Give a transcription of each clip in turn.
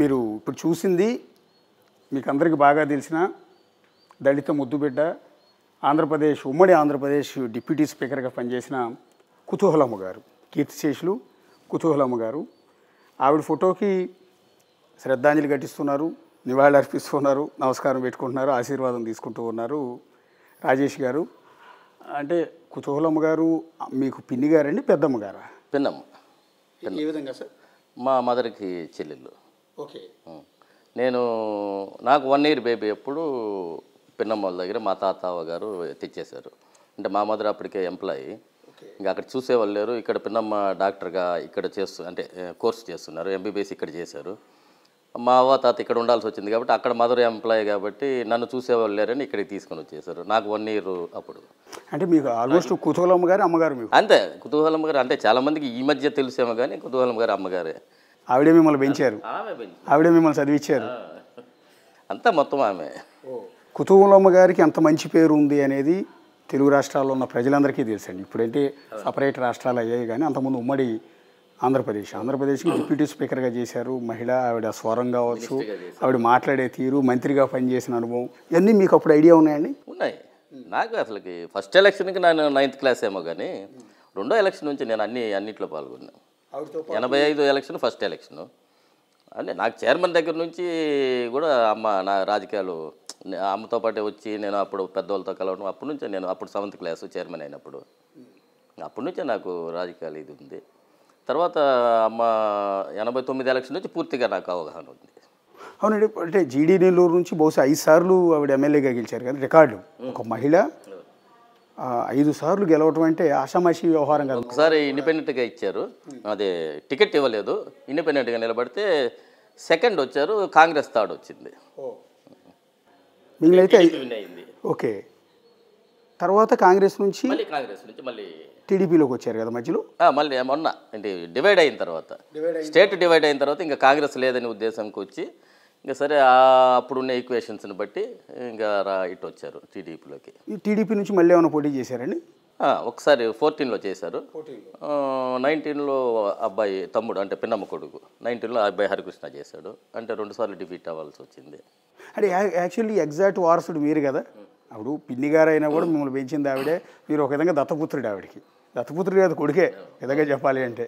మీరు ఇప్పుడు చూసింది మీకు అందరికీ బాగా తెలిసిన దళిత ముద్దుబిడ్డ ఆంధ్రప్రదేశ్ ఉమ్మడి ఆంధ్రప్రదేశ్ డిప్యూటీ స్పీకర్గా పనిచేసిన కుతూహలమ్మ గారు కీర్తిశేషులు కుతూహలమ్మ గారు ఆవిడ ఫోటోకి శ్రద్ధాంజలి ఘటిస్తున్నారు నివాళులు అర్పిస్తున్నారు నమస్కారం పెట్టుకుంటున్నారు ఆశీర్వాదం తీసుకుంటూ ఉన్నారు రాజేష్ గారు అంటే కుతూహలమ్మ గారు మీకు పిన్ని గారండి పెద్దమ్మ గారా పిన్నమ్మ ఏ విధంగా సార్ మా మదర్కి చెల్లెళ్ళు ఓకే నేను నాకు వన్ ఇయర్ బేబీ ఎప్పుడు పిన్నమ్మల దగ్గర మా తాత గారు తెచ్చేశారు అంటే మా మదర్ అప్పటికే ఎంప్లాయీ ఇంకా అక్కడ చూసేవాళ్ళు లేరు ఇక్కడ పిన్నమ్మ డాక్టర్గా ఇక్కడ చేస్తు అంటే కోర్స్ చేస్తున్నారు ఎంబీబీఎస్ ఇక్కడ చేశారు మా అవ్వ తాత ఇక్కడ ఉండాల్సి వచ్చింది కాబట్టి అక్కడ మదర్ ఎంప్లాయీ కాబట్టి నన్ను చూసేవాళ్ళు లేరని ఇక్కడికి తీసుకొని వచ్చేసారు నాకు వన్ ఇయర్ అప్పుడు అంటే మీకు ఆల్మోస్ట్ కుతూహలమ్మ గారు అమ్మగారు అంతే కుతూహలమ్మ గారు అంటే చాలామందికి ఈ మధ్య తెలిసేమో కానీ కుతూహలమ్మ గారు అమ్మగారే ఆవిడే మిమ్మల్ని పెంచారు ఆవిడే మిమ్మల్ని చదివించారు అంతా మొత్తం ఆమె కుతూహలమ్మ గారికి అంత మంచి పేరు ఉంది అనేది తెలుగు రాష్ట్రాల్లో ఉన్న ప్రజలందరికీ తెలుసండి ఇప్పుడంటే సపరేట్ రాష్ట్రాలు అయ్యాయి కానీ అంతకుముందు ఉమ్మడి ఆంధ్రప్రదేశ్ ఆంధ్రప్రదేశ్కి డిప్యూటీ స్పీకర్గా చేశారు మహిళ ఆవిడ స్వరం కావచ్చు ఆవిడ మాట్లాడే తీరు మంత్రిగా పనిచేసిన అనుభవం ఇవన్నీ మీకు అప్పుడు ఐడియా ఉన్నాయండి ఉన్నాయి నాకు అసలుకి ఫస్ట్ ఎలక్షన్కి నేను నైన్త్ క్లాస్ ఏమో కానీ రెండో ఎలక్షన్ నుంచి నేను అన్ని అన్నిట్లో పాల్గొన్నాను ఎనభై ఐదు ఎలక్షన్ ఫస్ట్ ఎలక్షన్ అంటే నాకు చైర్మన్ దగ్గర నుంచి కూడా అమ్మ నా రాజకీయాలు అమ్మతో పాటే వచ్చి నేను అప్పుడు పెద్దవాళ్ళతో కలవడం అప్పటి నుంచే నేను అప్పుడు సెవెంత్ క్లాస్ చైర్మన్ అయినప్పుడు అప్పటి నుంచే నాకు రాజకీయాలు ఇది ఉంది తర్వాత అమ్మ ఎనభై తొమ్మిది ఎలక్షన్ నుంచి పూర్తిగా నాకు అవగాహన ఉంది అవునండి అంటే జీడీ నెల్లూరు నుంచి బహుశా ఐదు సార్లు ఆవిడ ఎమ్మెల్యేగా గెలిచారు కదా రికార్డు ఒక మహిళ ఐదు సార్లు గెలవటం అంటే ఆషామాషి వ్యవహారం కాదు ఒకసారి ఇండిపెండెంట్గా ఇచ్చారు అదే టికెట్ ఇవ్వలేదు ఇండిపెండెంట్గా నిలబడితే సెకండ్ వచ్చారు కాంగ్రెస్ థర్డ్ వచ్చింది మిగిలితే ఓకే తర్వాత కాంగ్రెస్ నుంచి కాంగ్రెస్ నుంచి మళ్ళీ టీడీపీలోకి వచ్చారు కదా మధ్యలో మళ్ళీ మొన్న అంటే డివైడ్ అయిన తర్వాత స్టేట్ డివైడ్ అయిన తర్వాత ఇంకా కాంగ్రెస్ లేదనే ఉద్దేశంకి వచ్చి ఇంకా సరే అప్పుడు ఉన్న ఈక్వేషన్స్ని బట్టి ఇంకా రా ఇటు వచ్చారు టీడీపీలోకి టీడీపీ నుంచి మళ్ళీ ఏమైనా పోటీ చేశారండి ఒకసారి ఫోర్టీన్లో చేశారు నైన్టీన్లో అబ్బాయి తమ్ముడు అంటే పిన్నమ్మ కొడుకు నైన్టీన్లో అబ్బాయి హరికృష్ణ చేశాడు అంటే రెండుసార్లు డిఫీట్ అవ్వాల్సి వచ్చింది అంటే యాక్చువల్లీ ఎగ్జాక్ట్ వారసుడు మీరు కదా అప్పుడు పిన్ని అయినా కూడా మిమ్మల్ని పెంచింది ఆవిడే మీరు ఒక విధంగా దత్తపుత్రుడు ఆవిడకి దత్తపుత్రుడు కాదు కొడుకే విధంగా చెప్పాలి అంటే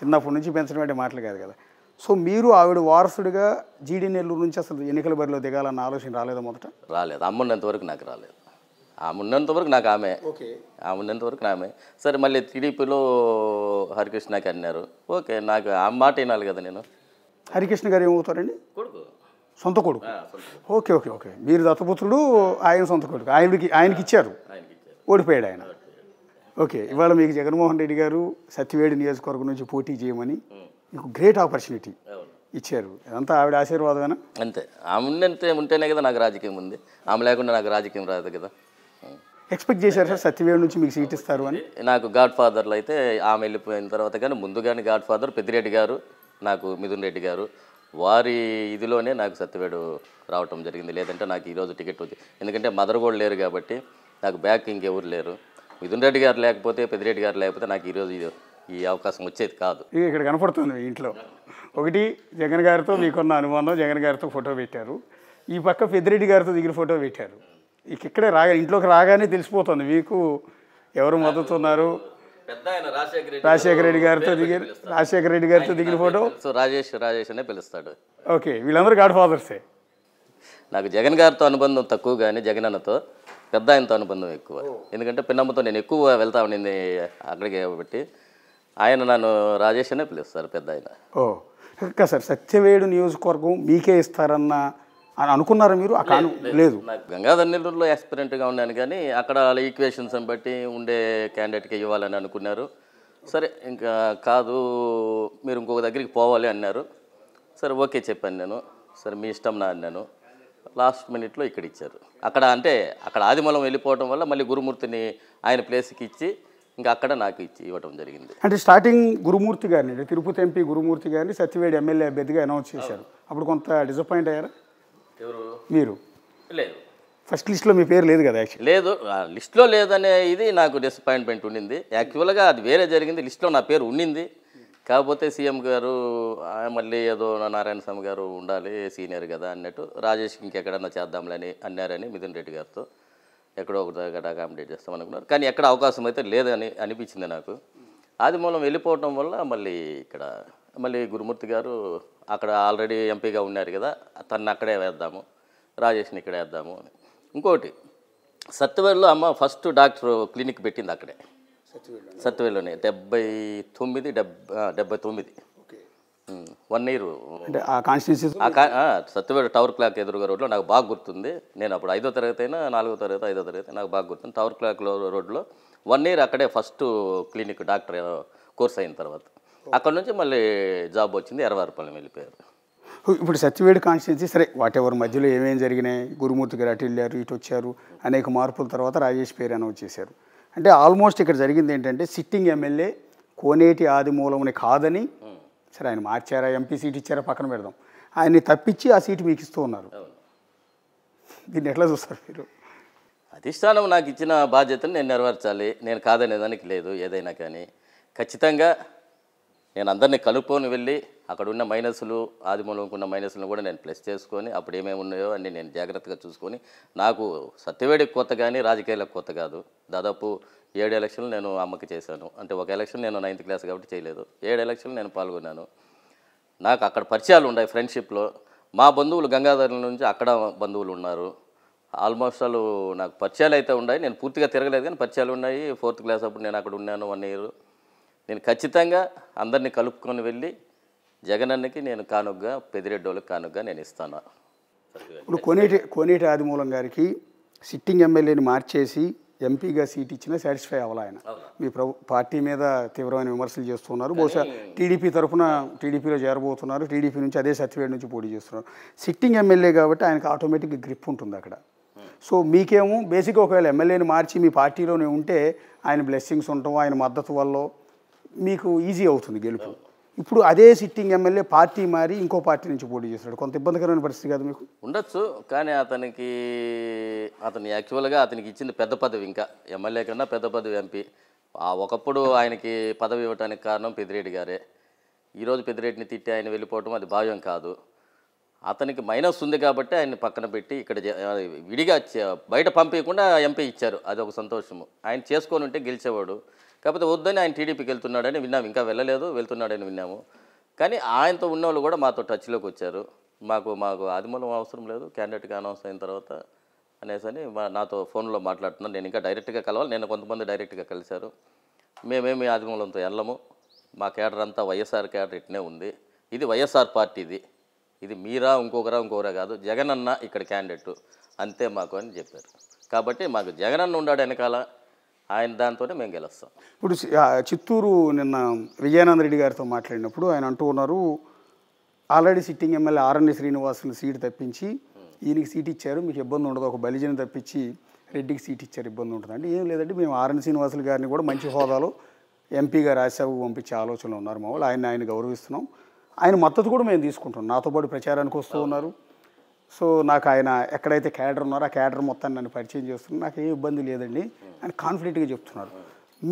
చిన్నప్పటి నుంచి పెంచడం అంటే మాటలు కాదు కదా సో మీరు ఆవిడ వారసుడిగా జీడీ నెల్లూరు నుంచి అసలు ఎన్నికల బరిలో దిగాలన్న ఆలోచన రాలేదు మొదట రాలేదు అమ్మ ఉన్నంతవరకు నాకు రాలేదు ఆమె వరకు నాకు ఆమె ఆమె ఉన్నంత ఆమె సరే మళ్ళీ టీడీపీలో హరికృష్ణకి అన్నారు ఓకే నాకు ఆ మాట వినాలి కదా నేను హరికృష్ణ గారు ఏమవుతారండి కొడుకు సొంత కొడుకు ఓకే ఓకే ఓకే మీరు దత్తపుత్రుడు ఆయన సొంత కొడుకు ఆయనకి ఆయనకి ఇచ్చారు ఓడిపోయాడు ఆయన ఓకే ఇవాళ మీకు జగన్మోహన్ రెడ్డి గారు సత్యవేడి నియోజకవర్గం నుంచి పోటీ చేయమని మీకు గ్రేట్ ఆపర్చునిటీ ఇచ్చారు అంతా ఆవిడ ఆశీర్వాదమేనా అంతే ఆమె ఉంటేనే కదా నాకు రాజకీయం ఉంది ఆమె లేకుండా నాకు రాజకీయం రాదు కదా ఎక్స్పెక్ట్ చేశారు సార్ సత్యవేడు నుంచి మీకు సీట్ ఇస్తారు అని నాకు గాడ్ ఫాదర్లు అయితే ఆమె వెళ్ళిపోయిన తర్వాత కానీ ముందు కానీ గాడ్ ఫాదర్ పెద్దిరెడ్డి గారు నాకు మిథున్ రెడ్డి గారు వారి ఇదిలోనే నాకు సత్యవేడు రావటం జరిగింది లేదంటే నాకు ఈరోజు టికెట్ వచ్చి ఎందుకంటే మదర్ కూడా లేరు కాబట్టి నాకు బ్యాక్ ఇంకెవరు లేరు మిథున్ రెడ్డి గారు లేకపోతే పెద్దిరెడ్డి గారు లేకపోతే నాకు ఈరోజు ఈ అవకాశం వచ్చేది కాదు ఇక్కడ కనపడుతుంది మీ ఇంట్లో ఒకటి జగన్ గారితో మీకున్న అనుబంధం జగన్ గారితో ఫోటో పెట్టారు ఈ పక్క పెద్దిరెడ్డి గారితో దిగిన ఫోటో పెట్టారు ఇక ఇక్కడే రాగా ఇంట్లోకి రాగానే తెలిసిపోతుంది మీకు ఎవరు మద్దతు ఉన్నారు రాజశేఖర రెడ్డి గారితో దిగి రాజశేఖర రెడ్డి గారితో దిగిన ఫోటో సో రాజేష్ రాజేష్ అనే పిలుస్తాడు ఓకే వీళ్ళందరూ గాడ్ ఫాదర్సే నాకు జగన్ గారితో అనుబంధం తక్కువ కానీ జగన్ అన్నతో పెద్ద ఆయనతో అనుబంధం ఎక్కువ ఎందుకంటే పిన్నమ్మతో నేను ఎక్కువ వెళ్తా ఉండింది అక్కడికి కాబట్టి ఆయన నన్ను రాజేష్ అనే పిలుస్తారు పెద్ద ఆయన ఓ ఇంకా సార్ సత్యవేడు నియోజకవర్గం మీకే ఇస్తారన్న అని అనుకున్నారా మీరు అక్కడ లేదు గంగాధర్ నెల్లూరులో యాక్స్పెరెంట్గా ఉన్నాను కానీ అక్కడ వాళ్ళ ఈక్వేషన్స్ బట్టి ఉండే క్యాండిడేట్కి ఇవ్వాలని అనుకున్నారు సరే ఇంకా కాదు మీరు ఇంకొక దగ్గరికి పోవాలి అన్నారు సరే ఓకే చెప్పాను నేను సరే మీ ఇష్టం నా అన్నాను లాస్ట్ మినిట్లో ఇక్కడ ఇచ్చారు అక్కడ అంటే అక్కడ ఆదిమలం వెళ్ళిపోవడం వల్ల మళ్ళీ గురుమూర్తిని ఆయన ప్లేస్కి ఇచ్చి ఇంకా అక్కడ నాకు ఇచ్చి ఇవ్వడం జరిగింది అంటే స్టార్టింగ్ గురుమూర్తి గారిని అంటే తిరుపతి ఎంపీ గురుమూర్తి గారిని సత్యవేడి ఎమ్మెల్యే అభ్యర్థిగా అనౌన్స్ చేశారు అప్పుడు కొంత డిసప్పాయింట్ అయ్యారా ఎవరు మీరు లేదు ఫస్ట్ లిస్ట్లో మీ పేరు లేదు కదా యాక్చువల్ లేదు లిస్ట్లో లేదనే ఇది నాకు డిసప్పాయింట్మెంట్ ఉండింది యాక్చువల్గా అది వేరే జరిగింది లిస్ట్లో నా పేరు ఉండింది కాకపోతే సీఎం గారు మళ్ళీ ఏదో నారాయణ స్వామి గారు ఉండాలి సీనియర్ కదా అన్నట్టు రాజేష్ ఇంకెక్కడన్నా చేద్దాంలని అన్నారని మిథున్ రెడ్డి గారితో ఎక్కడో ఒక దగ్గర అకామిడేట్ చేస్తాం అనుకున్నారు కానీ ఎక్కడ అవకాశం అయితే లేదని అనిపించింది నాకు అది మూలం వెళ్ళిపోవటం వల్ల మళ్ళీ ఇక్కడ మళ్ళీ గురుమూర్తి గారు అక్కడ ఆల్రెడీ ఎంపీగా ఉన్నారు కదా తను అక్కడే వేద్దాము రాజేష్ని ఇక్కడ వేద్దాము అని ఇంకోటి సత్యవేలులో అమ్మ ఫస్ట్ డాక్టర్ క్లినిక్ పెట్టింది అక్కడే సత్యవేలులోనే డెబ్బై తొమ్మిది డెబ్బై తొమ్మిది వన్ ఇయర్ అంటే ఆ కాన్స్టిట్యూన్సీ సత్యవేడు టవర్ క్లాక్ ఎదురుగా రోడ్లో నాకు బాగా గుర్తుంది నేను అప్పుడు ఐదో తరగతి అయినా నాలుగో తరగతి ఐదో తరగతి నాకు బాగా గుర్తుంది టవర్ క్లాక్లో రోడ్లో వన్ ఇయర్ అక్కడే ఫస్ట్ క్లినిక్ డాక్టర్ కోర్స్ అయిన తర్వాత అక్కడ నుంచి మళ్ళీ జాబ్ వచ్చింది ఎరవారపల్లి వెళ్ళిపోయారు ఇప్పుడు సత్యవేడు కాన్స్టిట్యూన్సీ సరే ఎవరి మధ్యలో ఏమేమి జరిగినాయి గురుమూర్తి గారు అటు వెళ్ళారు ఇటు వచ్చారు అనేక మార్పుల తర్వాత రాజేష్ పేరు అనౌన్స్ చేశారు అంటే ఆల్మోస్ట్ ఇక్కడ జరిగింది ఏంటంటే సిట్టింగ్ ఎమ్మెల్యే కోనేటి ఆది మూలమని కాదని సరే ఆయన మార్చారా ఎంపీ సీట్ ఇచ్చారా పక్కన పెడదాం ఆయన్ని తప్పించి ఆ సీటు మీకు ఇస్తూ ఉన్నారు దీన్ని ఎట్లా చూస్తారు మీరు అధిష్టానం నాకు ఇచ్చిన బాధ్యతను నేను నెరవేర్చాలి నేను కాదనే దానికి లేదు ఏదైనా కానీ ఖచ్చితంగా నేను అందరినీ కలుపుకొని వెళ్ళి అక్కడ ఉన్న మైనస్లు ఆదిమూలంకు ఉన్న మైనస్లను కూడా నేను ప్లస్ చేసుకొని అప్పుడు ఏమేమి ఉన్నాయో అన్నీ నేను జాగ్రత్తగా చూసుకొని నాకు సత్యవేడికి కొత్త కానీ రాజకీయాలకు కొత్త కాదు దాదాపు ఏడు ఎలక్షన్లు నేను అమ్మకి చేశాను అంటే ఒక ఎలక్షన్ నేను నైన్త్ క్లాస్ కాబట్టి చేయలేదు ఏడు ఎలక్షన్లు నేను పాల్గొన్నాను నాకు అక్కడ పరిచయాలు ఉన్నాయి ఫ్రెండ్షిప్లో మా బంధువులు గంగాధర్ల నుంచి అక్కడ బంధువులు ఉన్నారు ఆల్మోస్ట్ ఆల్ నాకు పరిచయాలు అయితే ఉన్నాయి నేను పూర్తిగా తిరగలేదు కానీ పరిచయాలు ఉన్నాయి ఫోర్త్ క్లాస్ అప్పుడు నేను అక్కడ ఉన్నాను వన్ ఇయర్ నేను ఖచ్చితంగా అందరినీ కలుపుకొని వెళ్ళి జగనన్నకి నేను కానుగ్గా పెదిరెడ్డోళ్ళకి కానుగ్గా నేను ఇస్తాను ఇప్పుడు కోనేటి కోనేటి ఆదిమూలం గారికి సిట్టింగ్ ఎమ్మెల్యేని మార్చేసి ఎంపీగా సీట్ ఇచ్చినా సాటిస్ఫై అవ్వాలి ఆయన మీ ప్రభు పార్టీ మీద తీవ్రమైన విమర్శలు చేస్తున్నారు బహుశా టీడీపీ తరఫున టీడీపీలో చేరబోతున్నారు టీడీపీ నుంచి అదే సత్యవేడి నుంచి పోటీ చేస్తున్నారు సిట్టింగ్ ఎమ్మెల్యే కాబట్టి ఆయనకు ఆటోమేటిక్ గ్రిప్ ఉంటుంది అక్కడ సో మీకేమో బేసిక్గా ఒకవేళ ఎమ్మెల్యేని మార్చి మీ పార్టీలోనే ఉంటే ఆయన బ్లెస్సింగ్స్ ఉండటం ఆయన మద్దతు వల్ల మీకు ఈజీ అవుతుంది గెలుపు ఇప్పుడు అదే సిట్టింగ్ ఎమ్మెల్యే పార్టీ మారి ఇంకో పార్టీ నుంచి పోటీ చేస్తాడు కొంత ఇబ్బందికరమైన పరిస్థితి కాదు మీకు ఉండొచ్చు కానీ అతనికి అతను యాక్చువల్గా అతనికి ఇచ్చింది పెద్ద పదవి ఇంకా ఎమ్మెల్యే కన్నా పెద్ద పదవి ఎంపీ ఒకప్పుడు ఆయనకి పదవి ఇవ్వడానికి కారణం పెద్దిరెడ్డి గారే ఈరోజు పెద్దిరెడ్డిని తిట్టి ఆయన వెళ్ళిపోవటం అది భావ్యం కాదు అతనికి మైనస్ ఉంది కాబట్టి ఆయన్ని పక్కన పెట్టి ఇక్కడ విడిగా బయట పంపించకుండా ఎంపీ ఇచ్చారు అది ఒక సంతోషము ఆయన చేసుకొని ఉంటే గెలిచేవాడు కాకపోతే వద్దని ఆయన టీడీపీకి వెళ్తున్నాడని విన్నాము ఇంకా వెళ్ళలేదు వెళ్తున్నాడని విన్నాము కానీ ఆయనతో ఉన్నవాళ్ళు కూడా మాతో టచ్లోకి వచ్చారు మాకు మాకు ఆదిమూలం అవసరం లేదు క్యాండిడేట్గా అనౌన్స్ అయిన తర్వాత అనేసని నాతో ఫోన్లో మాట్లాడుతున్నాను నేను ఇంకా డైరెక్ట్గా కలవాలి నేను కొంతమంది డైరెక్ట్గా కలిశారు మేమేమి ఆదిమూలంతో వెళ్ళము మా కేడర్ అంతా వైఎస్ఆర్ కేడర్ ఇట్నే ఉంది ఇది వైఎస్ఆర్ పార్టీ ఇది ఇది మీరా ఇంకొకరా ఇంకొకరా కాదు జగన్ అన్న ఇక్కడ క్యాండిడేట్ అంతే మాకు అని చెప్పారు కాబట్టి మాకు జగన్ అన్న ఉన్నాడు వెనకాల ఆయన దాంతోనే మేము గెలుస్తాం ఇప్పుడు చిత్తూరు నిన్న విజయానంద రెడ్డి గారితో మాట్లాడినప్పుడు ఆయన అంటూ ఉన్నారు already sitting MLA RNA Srinivasulu seat తప్పించి ఈయనకి సీట్ ఇచ్చారు మీకు ఇబ్బంది ఉండదు ఒక బలిజని తప్పించి రెడ్డికి సీట్ ఇచ్చారు ఇబ్బంది ఉంటుంది అంటే ఏం లేదంటే మేము ఆర్ఎన్ శ్రీనివాసులు గారిని కూడా మంచి హోదాలో ఎంపీగా రాజ్యసభకు పంపించే ఆలోచనలు ఉన్నారు మా వాళ్ళు ఆయన ఆయన గౌరవిస్తున్నాం ఆయన మద్దతు కూడా మేము తీసుకుంటున్నాం నాతో పాటు ప్రచారానికి వస్తూ ఉన్నారు సో నాకు ఆయన ఎక్కడైతే క్యాడర్ ఉన్నారో ఆ క్యాడర్ మొత్తాన్ని నన్ను పరిచయం చేస్తున్నారు నాకు ఏ ఇబ్బంది లేదండి అని కాన్ఫిడెంట్గా చెప్తున్నారు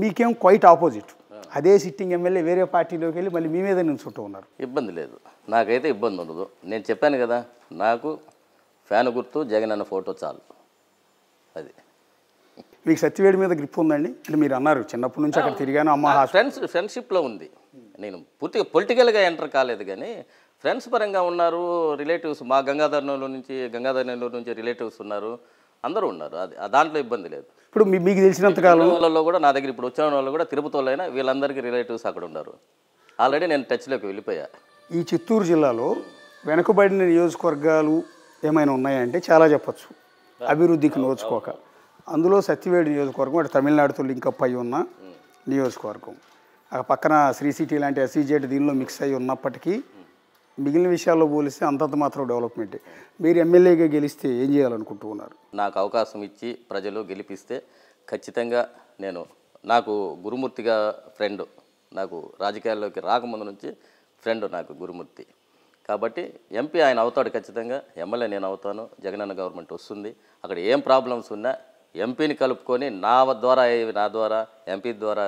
మీకేం క్వైట్ ఆపోజిట్ అదే సిట్టింగ్ ఎమ్మెల్యే వేరే పార్టీలోకి వెళ్ళి మళ్ళీ మీ మీద నిల్చుంటూ ఉన్నారు ఇబ్బంది లేదు నాకైతే ఇబ్బంది ఉండదు నేను చెప్పాను కదా నాకు ఫ్యాన్ గుర్తు జగన్ అన్న ఫోటో చాలు అది మీకు సత్యవేడి మీద గ్రిప్ ఉందండి అంటే మీరు అన్నారు చిన్నప్పటి నుంచి అక్కడ తిరిగాను అమ్మ ఫ్రెండ్స్ ఫ్రెండ్షిప్లో ఉంది నేను పూర్తిగా పొలిటికల్గా ఎంటర్ కాలేదు కానీ ఫ్రెండ్స్ పరంగా ఉన్నారు రిలేటివ్స్ మా గంగాధర్ నెల్లూరు నుంచి గంగాధర్ నెల్లూరు నుంచి రిలేటివ్స్ ఉన్నారు అందరూ ఉన్నారు అది దాంట్లో ఇబ్బంది లేదు ఇప్పుడు మీకు తెలిసినంత కాలంలో కూడా నా దగ్గర ఇప్పుడు వచ్చిన వాళ్ళు కూడా తిరుపతి వాళ్ళైనా వీళ్ళందరికీ రిలేటివ్స్ అక్కడ ఉన్నారు ఆల్రెడీ నేను టచ్లోకి వెళ్ళిపోయా ఈ చిత్తూరు జిల్లాలో వెనుకబడిన నియోజకవర్గాలు ఏమైనా ఉన్నాయంటే చాలా చెప్పచ్చు అభివృద్ధికి నోచుకోక అందులో సత్యవేడి నియోజకవర్గం అంటే తమిళనాడుతో అప్ అయి ఉన్న నియోజకవర్గం ఆ పక్కన శ్రీ సిటీ లాంటి ఎస్ఈజెడ్ దీనిలో మిక్స్ అయ్యి ఉన్నప్పటికీ మిగిలిన విషయాల్లో పోలిస్తే అంతంత మాత్రం డెవలప్మెంట్ మీరు ఎమ్మెల్యేగా గెలిస్తే ఏం చేయాలనుకుంటున్నారు నాకు అవకాశం ఇచ్చి ప్రజలు గెలిపిస్తే ఖచ్చితంగా నేను నాకు గురుమూర్తిగా ఫ్రెండ్ నాకు రాజకీయాల్లోకి రాకముందు నుంచి ఫ్రెండ్ నాకు గురుమూర్తి కాబట్టి ఎంపీ ఆయన అవుతాడు ఖచ్చితంగా ఎమ్మెల్యే నేను అవుతాను జగనన్న గవర్నమెంట్ వస్తుంది అక్కడ ఏం ప్రాబ్లమ్స్ ఉన్నా ఎంపీని కలుపుకొని నా ద్వారా నా ద్వారా ఎంపీ ద్వారా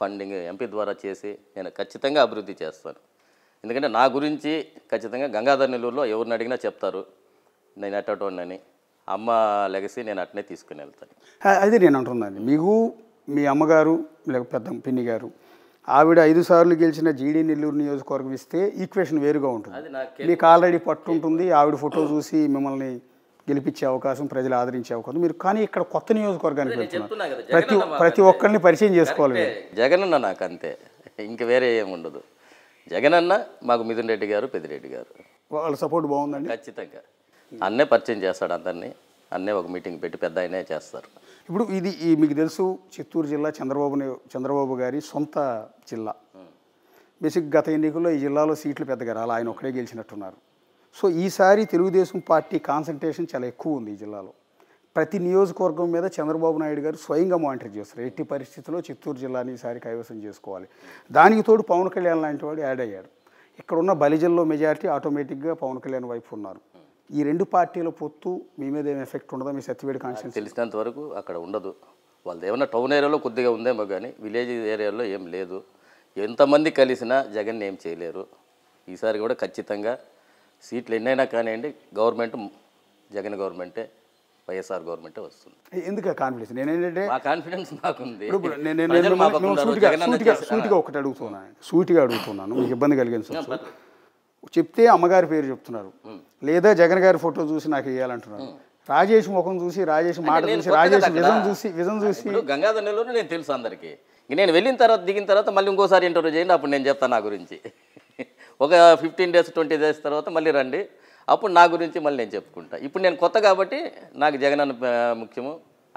ఫండింగ్ ఎంపీ ద్వారా చేసి నేను ఖచ్చితంగా అభివృద్ధి చేస్తాను ఎందుకంటే నా గురించి ఖచ్చితంగా గంగాధర్ నెల్లూరులో ఎవరిని అడిగినా చెప్తారు నేను అట్టటోనని అమ్మ లెగసీ నేను అట్నే తీసుకుని వెళ్తాను అదే నేను అంటున్నాను మీకు మీ అమ్మగారు లేక పెద్ద పిన్ని గారు ఆవిడ ఐదు సార్లు గెలిచిన జీడీ నెల్లూరు నియోజకవర్గం ఇస్తే ఈక్వేషన్ వేరుగా ఉంటుంది మీకు ఆల్రెడీ పట్టు ఉంటుంది ఆవిడ ఫోటో చూసి మిమ్మల్ని గెలిపించే అవకాశం ప్రజలు ఆదరించే అవకాశం మీరు కానీ ఇక్కడ కొత్త నియోజకవర్గానికి వెళ్తున్నారు ప్రతి ప్రతి ఒక్కరిని పరిచయం చేసుకోవాలి జగనన్న నాకు అంతే ఇంక వేరే ఏమి జగన్ జగనన్న మాకు మిథున్ రెడ్డి గారు పెద్దిరెడ్డి గారు వాళ్ళ సపోర్ట్ బాగుందండి ఖచ్చితంగా అన్నే పరిచయం చేస్తాడు అందరినీ అన్నే ఒక మీటింగ్ పెట్టి పెద్ద ఆయనే చేస్తారు ఇప్పుడు ఇది మీకు తెలుసు చిత్తూరు జిల్లా చంద్రబాబు చంద్రబాబు గారి సొంత జిల్లా బేసిక్ గత ఎన్నికల్లో ఈ జిల్లాలో సీట్లు పెద్దగా రాలి ఆయన ఒక్కడే గెలిచినట్టున్నారు సో ఈసారి తెలుగుదేశం పార్టీ కాన్సన్ట్రేషన్ చాలా ఎక్కువ ఉంది ఈ జిల్లాలో ప్రతి నియోజకవర్గం మీద చంద్రబాబు నాయుడు గారు స్వయంగా మానిటర్ చేస్తారు ఎట్టి పరిస్థితుల్లో చిత్తూరు జిల్లాని ఈసారి కైవసం చేసుకోవాలి దానికి తోడు పవన్ కళ్యాణ్ లాంటి వాడు యాడ్ అయ్యాడు ఉన్న బలిజల్లో మెజారిటీ ఆటోమేటిక్గా పవన్ కళ్యాణ్ వైపు ఉన్నారు ఈ రెండు పార్టీల పొత్తు మీ మీద ఏం ఎఫెక్ట్ ఉండదా మీ సత్యవేడి కాన్షియన్స్ తెలిసినంత వరకు అక్కడ ఉండదు వాళ్ళది ఏమన్నా టౌన్ ఏరియాలో కొద్దిగా ఉందేమో కానీ విలేజ్ ఏరియాలో ఏం లేదు ఎంతమంది కలిసినా జగన్ ఏం చేయలేరు ఈసారి కూడా ఖచ్చితంగా సీట్లు ఎన్నైనా కానివ్వండి గవర్నమెంట్ జగన్ గవర్నమెంటే వైఎస్ఆర్ గవర్నమెంటే వస్తుంది ఎందుకు కాన్ఫిడెన్స్ ఏంటంటే ఆ కాన్ఫిడెన్స్ నాకుంది ఒకటి అడుగుతున్నాను సూటిగా అడుగుతున్నాను మీకు ఇబ్బంది కలిగించు చెప్తే అమ్మగారి పేరు చెప్తున్నారు లేదా జగన్ గారి ఫోటో చూసి నాకు ఇవ్వాలంటున్నాను రాజేష్ ముఖం చూసి రాజేష్ మాట చూసి రాజేష్ విజన్ చూసి విజన్ చూసి గంగాధర్ నెల్లూరు నేను తెలుసు అందరికీ నేను వెళ్ళిన తర్వాత దిగిన తర్వాత మళ్ళీ ఇంకోసారి ఇంటర్వ్యూ చేయండి అప్పుడు నేను చెప్తాను నా గురించి ఒక ఫిఫ్టీన్ డేస్ ట్వంటీ డేస్ తర్వాత మళ్ళీ రండి అప్పుడు నా గురించి మళ్ళీ నేను చెప్పుకుంటాను ఇప్పుడు నేను కొత్త కాబట్టి నాకు జగన్ అన్న ముఖ్యము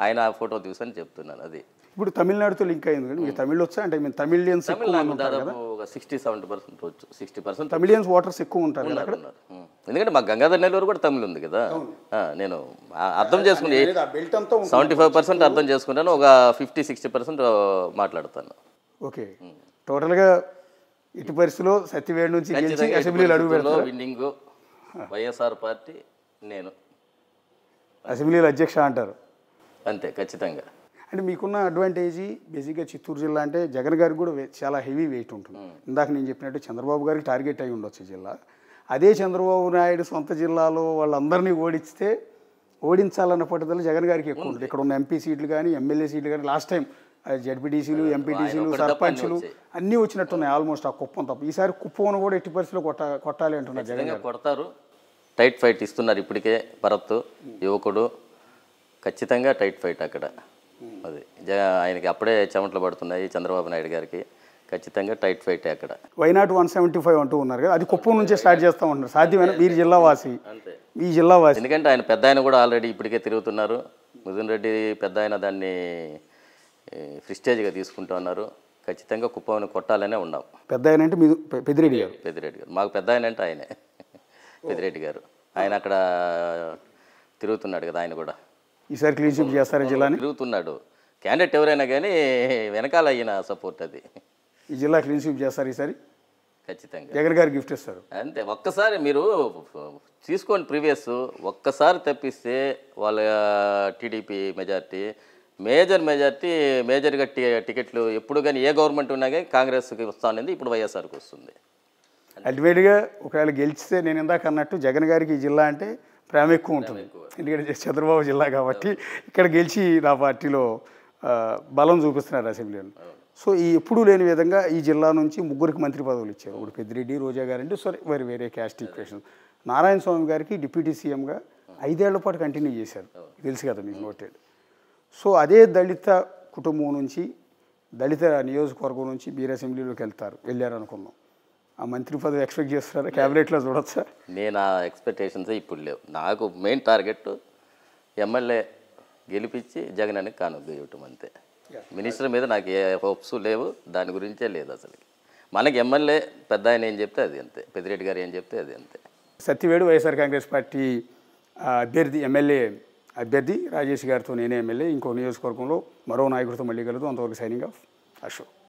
ఆయన ఫోటో తీసుకొని చెప్తున్నాను అది ఇప్పుడు తమిళనాడుతో లింక్ అయింది కానీ మీకు తమిళ్ వచ్చా అంటే మేము తమిళియన్స్ తమిళనాడు దాదాపు ఒక సిక్స్టీ సెవెంటీ పర్సెంట్ వచ్చు సిక్స్టీ పర్సెంట్ తమిళియన్స్ వాటర్స్ ఎక్కువ ఉంటారు ఎందుకంటే మా గంగాధర్ నెల్లూరు కూడా తమిళ్ ఉంది కదా నేను అర్థం చేసుకుని సెవెంటీ ఫైవ్ పర్సెంట్ అర్థం చేసుకుంటాను ఒక ఫిఫ్టీ సిక్స్టీ పర్సెంట్ మాట్లాడతాను ఓకే టోటల్గా ఇటు పరిస్థితిలో సత్యవేడు నుంచి గెలిచి అసెంబ్లీలో అడుగు పెడతారు వైఎస్ఆర్ పార్టీ నేను అసెంబ్లీలో అధ్యక్ష అంటారు అంతే ఖచ్చితంగా అంటే మీకున్న అడ్వాంటేజీ బేసిక్గా చిత్తూరు జిల్లా అంటే జగన్ గారికి కూడా చాలా హెవీ వెయిట్ ఉంటుంది ఇందాక నేను చెప్పినట్టు చంద్రబాబు గారికి టార్గెట్ అయి ఉండొచ్చు జిల్లా అదే చంద్రబాబు నాయుడు సొంత జిల్లాలో వాళ్ళందరినీ ఓడిస్తే ఓడించాలన్న పట్టుదల జగన్ గారికి ఎక్కువ ఉంటుంది ఇక్కడ ఉన్న ఎంపీ సీట్లు కానీ ఎమ్మెల్యే సీట్లు కానీ లాస్ట్ టైం జడ్పీటీసీలు ఎంపీటీసీలు సర్పంచ్లు అన్నీ వచ్చినట్టున్నాయి ఆల్మోస్ట్ ఆ కుప్పం తప్ప ఈసారి కుప్పం కూడా ఎట్టి పరిస్థితులు కొట్ట కొట్టాలి అంటున్నారు కొడతారు టైట్ ఫైట్ ఇస్తున్నారు ఇప్పటికే భరత్ యువకుడు ఖచ్చితంగా టైట్ ఫైట్ అక్కడ hmm. అది ఆయనకి అప్పుడే చెమట్లు పడుతున్నాయి చంద్రబాబు నాయుడు గారికి ఖచ్చితంగా టైట్ ఫైట్ అక్కడ వైనాట్ వన్ సెవెంటీ ఫైవ్ అంటూ ఉన్నారు కదా అది కుప్పం నుంచే స్టార్ట్ చేస్తూ ఉంటారు సాధ్యమైన మీరు మీ ఈ వాసి ఎందుకంటే ఆయన పెద్ద ఆయన కూడా ఆల్రెడీ ఇప్పటికే తిరుగుతున్నారు మిథున్ రెడ్డి పెద్ద ఆయన దాన్ని ఫ్రిస్టేజ్గా తీసుకుంటా ఉన్నారు ఖచ్చితంగా కుప్పని కొట్టాలనే ఉన్నాం పెద్ద ఆయన అంటే మీరు పెద్దిరెడ్డి గారు పెద్దిరెడ్డి గారు మాకు పెద్ద ఆయన అంటే ఆయనే పెద్దిరెడ్డి గారు ఆయన అక్కడ తిరుగుతున్నాడు కదా ఆయన కూడా ఈసారి క్లీన్షిప్ చేస్తారని చేస్తారా జిల్లాని తిరుగుతున్నాడు క్యాండిడేట్ ఎవరైనా కానీ వెనకాల అయిన సపోర్ట్ అది ఈ జిల్లా క్లీన్షిప్ చేస్తారు ఈసారి ఖచ్చితంగా జగన్ గారు గిఫ్ట్ ఇస్తారు అంతే ఒక్కసారి మీరు తీసుకోండి ప్రీవియస్ ఒక్కసారి తప్పిస్తే వాళ్ళ టీడీపీ మెజార్టీ మేజర్ మెజార్టీ మేజర్గా టి టికెట్లు ఎప్పుడు కానీ ఏ గవర్నమెంట్ ఉన్నా కానీ కాంగ్రెస్కి వస్తానేది ఇప్పుడు వైఎస్ఆర్కి వస్తుంది అల్టిమేట్గా ఒకవేళ గెలిచితే నేను ఇందాక అన్నట్టు జగన్ గారికి ఈ జిల్లా అంటే ప్రేమ ఎక్కువ ఉంటుంది ఎందుకంటే చంద్రబాబు జిల్లా కాబట్టి ఇక్కడ గెలిచి నా పార్టీలో బలం చూపిస్తున్నారు అసెంబ్లీలో సో ఈ ఎప్పుడూ లేని విధంగా ఈ జిల్లా నుంచి ముగ్గురికి మంత్రి పదవులు ఇచ్చారు ఇప్పుడు పెద్దిరెడ్డి రోజా గారు అంటే సరే వారి వేరే క్యాస్ట్ ఈక్వేషన్ నారాయణ స్వామి గారికి డిప్యూటీ సీఎంగా ఐదేళ్ల పాటు కంటిన్యూ చేశారు తెలుసు కదా మీకు నోటెడ్ సో అదే దళిత కుటుంబం నుంచి దళిత నియోజకవర్గం నుంచి మీరు అసెంబ్లీలోకి వెళ్తారు వెళ్ళారు అనుకున్నాం ఆ మంత్రి పదవి ఎక్స్పెక్ట్ చేస్తున్నారా క్యాబినెట్లో చూడొచ్చా నేను ఆ ఎక్స్పెక్టేషన్స్ ఇప్పుడు లేవు నాకు మెయిన్ టార్గెట్ ఎమ్మెల్యే గెలిపించి జగన్ అని కానుగ్గు ఇవ్వటం అంతే మినిస్టర్ మీద నాకు ఏ హోప్స్ లేవు దాని గురించే లేదు అసలు మనకి ఎమ్మెల్యే పెద్ద ఆయన ఏం చెప్తే అది అంతే పెద్దిరెడ్డి గారు ఏం చెప్తే అది అంతే సత్యవేడు వైఎస్ఆర్ కాంగ్రెస్ పార్టీ అభ్యర్థి ఎమ్మెల్యే అభ్యర్థి రాజేష్ గారితో నేనే ఎమ్మెల్యే ఇంకో నియోజకవర్గంలో మరో నాయకుడితో మళ్ళీ కలదు అంతవరకు సైనింగ్ ఆఫ్ అశోక్